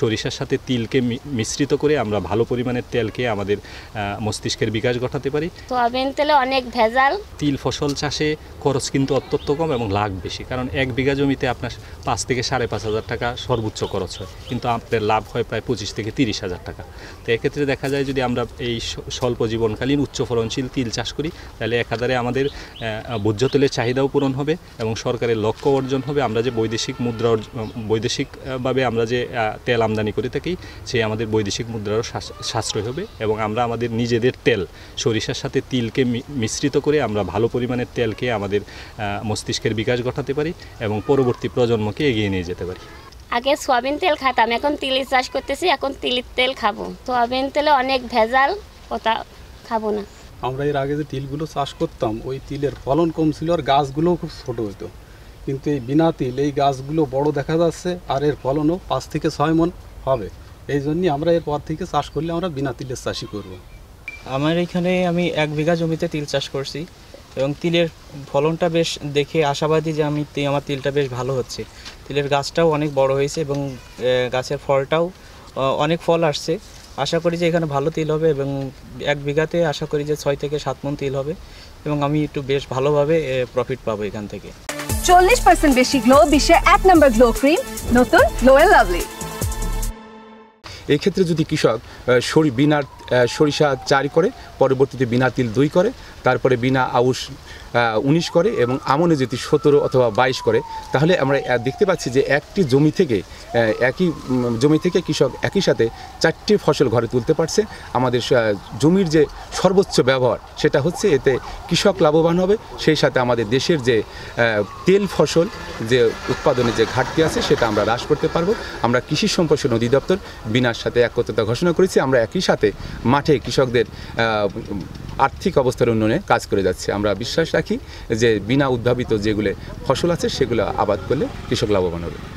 সরিষার সাথে তিলকে মিশ্রিত করে আমরা ভালো পরিমাণের তেলকে আমাদের মস্তিষ্কের বিকাশ ঘটাতে পারি সোয়াবিন তেলে অনেক ভেজাল তিল ফসল চাষে খরচ কিন্তু অত্যন্ত কম এবং লাভ বেশি কারণ এক বিঘা জমিতে আপনার পাঁচ থেকে সাড়ে পাঁচ হাজার টাকা সর্বোচ্চ খরচ হয় কিন্তু আপনার লাভ হয় প্রায় পঁচিশ থেকে তিরিশ হাজার টাকা তো এক্ষেত্রে দেখা যায় যদি আমরা এই স্বল্প জীবনকালীন উচ্চ ফলনশীল তিল চাষ করি তাহলে একাধারে আমাদের ভোজ্য তেলের চাহিদাও পূরণ হবে এবং সরকারের লক্ষ্য অর্জন হবে আমরা যে বৈদেশিক মুদ্রা বৈদেশিকভাবে আমরা যে তেল আমদানি করে থাকি সেই আমাদের বৈদেশিক মুদ্রারও সাশ্রয় হবে এবং আমরা আমাদের নিজেদের তেল সরিষার সাথে তিলকে মিশ্রিত করে আমরা ভালো পরিমাণের তেলকে আমাদের মস্তিষ্কের বিকাশ ঘটাতে পারি এবং পরবর্তী প্রজন্মকে এগিয়ে নিয়ে যেতে পারি আগে সোয়াবিন তেল খাতাম এখন তিলের চাষ করতেছি এখন তিলের তেল খাবো সোয়াবিন তেলে অনেক ভেজাল ওটা খাবো না আমরা এর আগে যে তিলগুলো চাষ করতাম ওই তিলের ফলন কম ছিল আর গাছগুলোও খুব ছোটো হতো কিন্তু এই বিনা তিল এই গাছগুলো বড় দেখা যাচ্ছে আর এর ফলনও পাঁচ থেকে ছয় মন হবে এই জন্যই আমরা এরপর থেকে চাষ করলে আমরা বিনা তিলের চাষই করব আমার এখানে আমি এক বিঘা জমিতে তিল চাষ করছি এবং তিলের ফলনটা বেশ দেখে আশাবাদী যে আমি আমার তিলটা বেশ ভালো হচ্ছে তিলের গাছটাও অনেক বড় হয়েছে এবং গাছের ফলটাও অনেক ফল আসছে আশা করি যে এখানে ভালো তিল হবে এবং এক বিঘাতে আশা করি যে ছয় থেকে সাত মন তিল হবে এবং আমি একটু বেশ ভালোভাবে প্রফিট পাবো এখান থেকে চল্লিশ পার্সেন্ট বেশি গ্লো বিশ্বে এক নম্বর গ্লো ক্রিম নতুন গ্লো অ্যান্ড লাভলি এক্ষেত্রে যদি কৃষক সরি বিনা সরিষা চার করে পরবর্তীতে বিনা তিল দুই করে তারপরে বিনা আউশ উনিশ করে এবং আমনে যদি সতেরো অথবা বাইশ করে তাহলে আমরা দেখতে পাচ্ছি যে একটি জমি থেকে একই জমি থেকে কৃষক একই সাথে চারটি ফসল ঘরে তুলতে পারছে আমাদের জমির যে সর্বোচ্চ ব্যবহার সেটা হচ্ছে এতে কৃষক লাভবান হবে সেই সাথে আমাদের দেশের যে তেল ফসল যে উৎপাদনে যে ঘাটতি আছে সেটা আমরা হ্রাস করতে পারবো আমরা কৃষি সম্প্রসারণ অধিদপ্তর বিনার সাথে একত্রতা ঘোষণা করেছি আমরা একই সাথে মাঠে কৃষকদের আর্থিক অবস্থার উন্নয়নে কাজ করে যাচ্ছে আমরা বিশ্বাস রাখি যে বিনা উদ্ভাবিত যেগুলো ফসল আছে সেগুলো আবাদ করলে কৃষক লাভবান হবে